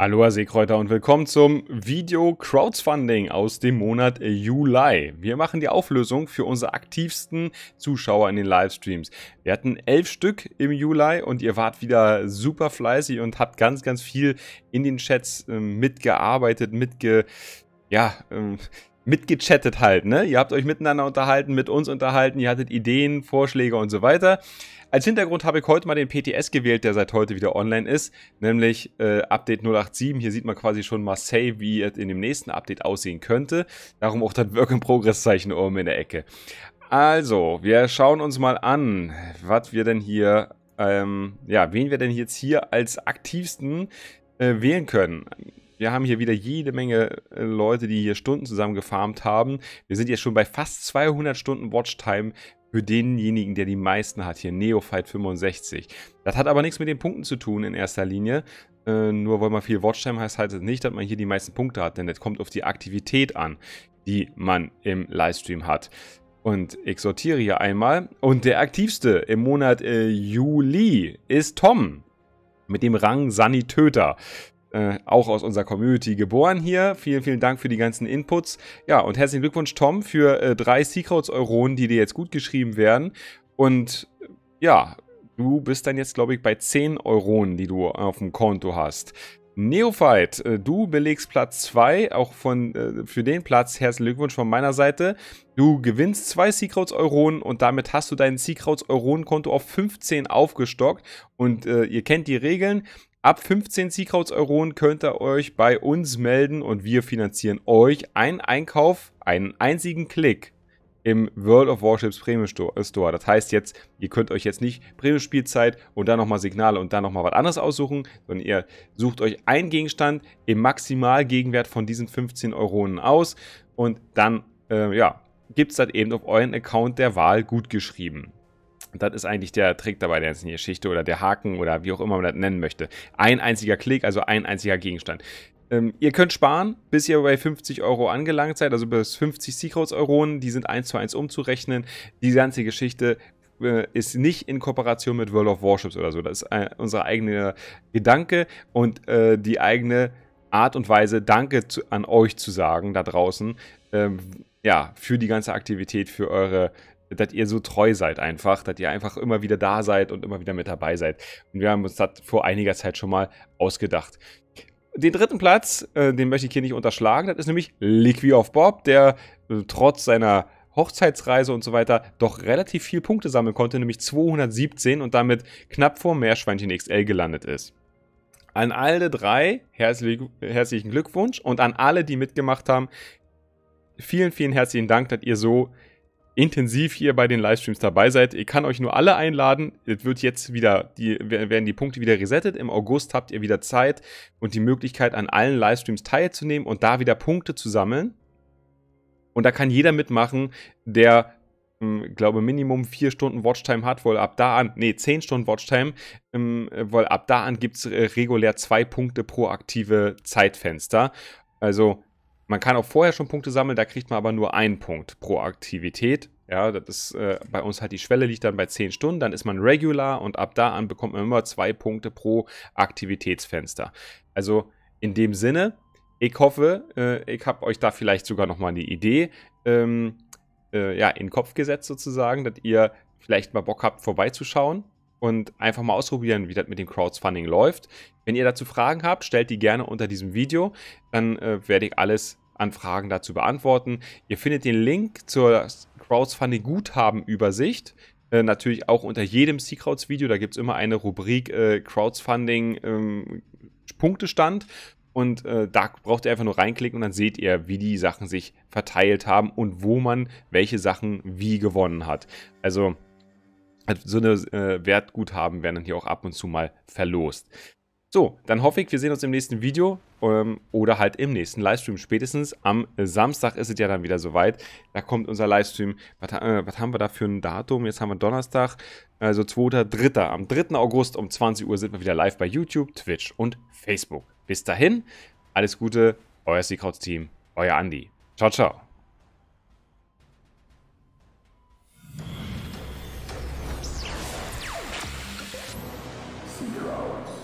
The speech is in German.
Aloha Seekräuter und willkommen zum Video Crowdfunding aus dem Monat Juli. Wir machen die Auflösung für unsere aktivsten Zuschauer in den Livestreams. Wir hatten elf Stück im Juli und ihr wart wieder super fleißig und habt ganz, ganz viel in den Chats ähm, mitgearbeitet, mitge... Ja, ähm, mitgechattet halt, ne? Ihr habt euch miteinander unterhalten, mit uns unterhalten, ihr hattet Ideen, Vorschläge und so weiter. Als Hintergrund habe ich heute mal den PTS gewählt, der seit heute wieder online ist, nämlich äh, Update 087. Hier sieht man quasi schon Marseille, wie es in dem nächsten Update aussehen könnte. Darum auch das Work-in-Progress-Zeichen oben in der Ecke. Also, wir schauen uns mal an, was wir denn hier, ähm, ja, wen wir denn jetzt hier als aktivsten äh, wählen können. Wir haben hier wieder jede Menge äh, Leute, die hier Stunden zusammen gefarmt haben. Wir sind jetzt schon bei fast 200 Stunden Watchtime für denjenigen, der die meisten hat, hier Neophyte 65. Das hat aber nichts mit den Punkten zu tun in erster Linie. Äh, nur weil man viel Watchtime heißt, heißt es das nicht, dass man hier die meisten Punkte hat, denn das kommt auf die Aktivität an, die man im Livestream hat. Und ich sortiere hier einmal. Und der aktivste im Monat äh, Juli ist Tom mit dem Rang Sani Töter. Äh, auch aus unserer Community geboren hier. Vielen, vielen Dank für die ganzen Inputs. Ja, und herzlichen Glückwunsch, Tom, für äh, drei Secrets-Euronen, die dir jetzt gut geschrieben werden. Und äh, ja, du bist dann jetzt, glaube ich, bei 10 Euronen, die du auf dem Konto hast. Neophyte, äh, du belegst Platz 2, auch von, für den Platz herzlichen Glückwunsch von meiner Seite. Du gewinnst zwei Seacrowds Euronen und damit hast du dein Seacrowds Euronen Konto auf 15 aufgestockt und äh, ihr kennt die Regeln. Ab 15 Seakrauts-Euronen könnt ihr euch bei uns melden und wir finanzieren euch einen Einkauf, einen einzigen Klick im World of Warships Premium äh, Store. Das heißt jetzt, ihr könnt euch jetzt nicht Premium-Spielzeit und dann nochmal Signale und dann nochmal was anderes aussuchen, sondern ihr sucht euch einen Gegenstand im Maximalgegenwert von diesen 15 Euronen aus und dann, äh, ja, gibt es das eben auf euren Account der Wahl gut geschrieben. Das ist eigentlich der Trick dabei der ganzen Geschichte oder der Haken oder wie auch immer man das nennen möchte. Ein einziger Klick, also ein einziger Gegenstand. Ähm, ihr könnt sparen, bis ihr bei 50 Euro angelangt seid, also bis 50 Secrets-Euronen, die sind 1 zu 1 umzurechnen. Die ganze Geschichte äh, ist nicht in Kooperation mit World of Warships oder so. Das ist äh, unser eigener Gedanke und äh, die eigene Art und Weise, Danke zu, an euch zu sagen da draußen. Ähm, ja, für die ganze Aktivität, für eure dass ihr so treu seid einfach, dass ihr einfach immer wieder da seid und immer wieder mit dabei seid. Und wir haben uns das vor einiger Zeit schon mal ausgedacht. Den dritten Platz, äh, den möchte ich hier nicht unterschlagen, das ist nämlich Liqui of Bob, der äh, trotz seiner Hochzeitsreise und so weiter doch relativ viel Punkte sammeln konnte, nämlich 217 und damit knapp vor Meerschweinchen XL gelandet ist. An alle drei herzlich, herzlichen Glückwunsch und an alle, die mitgemacht haben, vielen, vielen herzlichen Dank, dass ihr so intensiv hier bei den Livestreams dabei seid. Ich kann euch nur alle einladen. Es wird jetzt wieder, die, werden die Punkte wieder resettet. Im August habt ihr wieder Zeit und die Möglichkeit, an allen Livestreams teilzunehmen und da wieder Punkte zu sammeln. Und da kann jeder mitmachen, der hm, glaube, Minimum 4 Stunden Watchtime hat, wohl ab da an, nee, 10 Stunden Watchtime, hm, weil ab da an gibt es äh, regulär 2 Punkte pro aktive Zeitfenster. Also man kann auch vorher schon Punkte sammeln, da kriegt man aber nur einen Punkt pro Aktivität. Ja, das ist äh, bei uns halt die Schwelle liegt dann bei 10 Stunden, dann ist man regular und ab da an bekommt man immer zwei Punkte pro Aktivitätsfenster. Also in dem Sinne, ich hoffe, äh, ich habe euch da vielleicht sogar nochmal eine Idee ähm, äh, ja, in den Kopf gesetzt sozusagen, dass ihr vielleicht mal Bock habt vorbeizuschauen und einfach mal ausprobieren, wie das mit dem Crowdfunding läuft. Wenn ihr dazu Fragen habt, stellt die gerne unter diesem Video. Dann äh, werde ich alles an Fragen dazu beantworten. Ihr findet den Link zur Crowdfunding-Guthaben-Übersicht äh, natürlich auch unter jedem Seacrowds-Video. Da gibt es immer eine Rubrik äh, Crowdfunding-Punktestand. Ähm, und äh, da braucht ihr einfach nur reinklicken und dann seht ihr, wie die Sachen sich verteilt haben und wo man welche Sachen wie gewonnen hat. Also so eine äh, Wertguthaben werden dann hier auch ab und zu mal verlost. So, dann hoffe ich, wir sehen uns im nächsten Video ähm, oder halt im nächsten Livestream. Spätestens am äh, Samstag ist es ja dann wieder soweit. Da kommt unser Livestream. Was, äh, was haben wir da für ein Datum? Jetzt haben wir Donnerstag, also 2.3. Am 3. August um 20 Uhr sind wir wieder live bei YouTube, Twitch und Facebook. Bis dahin, alles Gute, euer Seekrauts-Team, euer Andi. Ciao, ciao. zero.